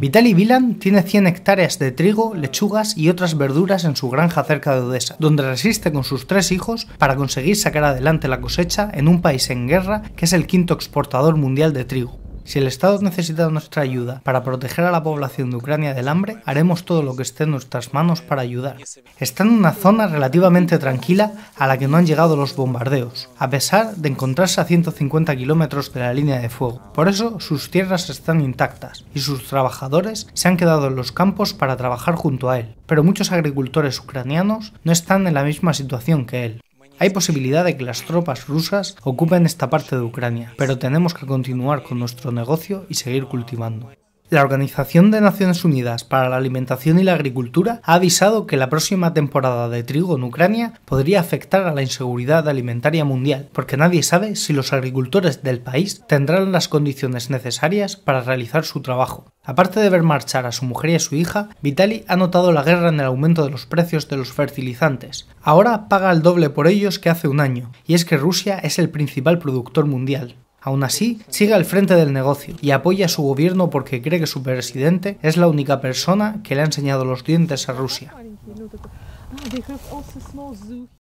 Vitaly Vilan tiene 100 hectáreas de trigo, lechugas y otras verduras en su granja cerca de Odessa, donde resiste con sus tres hijos para conseguir sacar adelante la cosecha en un país en guerra que es el quinto exportador mundial de trigo. Si el Estado necesita nuestra ayuda para proteger a la población de Ucrania del hambre, haremos todo lo que esté en nuestras manos para ayudar. Está en una zona relativamente tranquila a la que no han llegado los bombardeos, a pesar de encontrarse a 150 kilómetros de la línea de fuego. Por eso sus tierras están intactas y sus trabajadores se han quedado en los campos para trabajar junto a él. Pero muchos agricultores ucranianos no están en la misma situación que él. Hay posibilidad de que las tropas rusas ocupen esta parte de Ucrania, pero tenemos que continuar con nuestro negocio y seguir cultivando. La Organización de Naciones Unidas para la Alimentación y la Agricultura ha avisado que la próxima temporada de trigo en Ucrania podría afectar a la inseguridad alimentaria mundial, porque nadie sabe si los agricultores del país tendrán las condiciones necesarias para realizar su trabajo. Aparte de ver marchar a su mujer y a su hija, Vitali ha notado la guerra en el aumento de los precios de los fertilizantes. Ahora paga el doble por ellos que hace un año, y es que Rusia es el principal productor mundial. Aún así, sigue al frente del negocio y apoya a su gobierno porque cree que su presidente es la única persona que le ha enseñado los dientes a Rusia.